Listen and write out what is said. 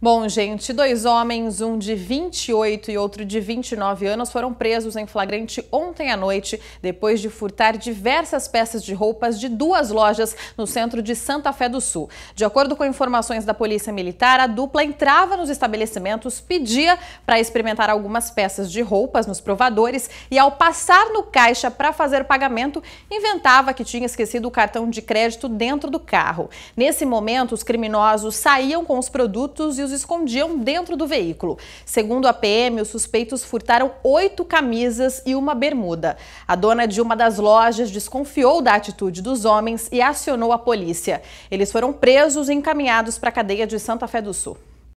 Bom, gente, dois homens, um de 28 e outro de 29 anos, foram presos em flagrante ontem à noite, depois de furtar diversas peças de roupas de duas lojas no centro de Santa Fé do Sul. De acordo com informações da Polícia Militar, a dupla entrava nos estabelecimentos, pedia para experimentar algumas peças de roupas nos provadores e, ao passar no caixa para fazer pagamento, inventava que tinha esquecido o cartão de crédito dentro do carro. Nesse momento, os criminosos saíam com os produtos e os escondiam dentro do veículo. Segundo a PM, os suspeitos furtaram oito camisas e uma bermuda. A dona de uma das lojas desconfiou da atitude dos homens e acionou a polícia. Eles foram presos e encaminhados para a cadeia de Santa Fé do Sul.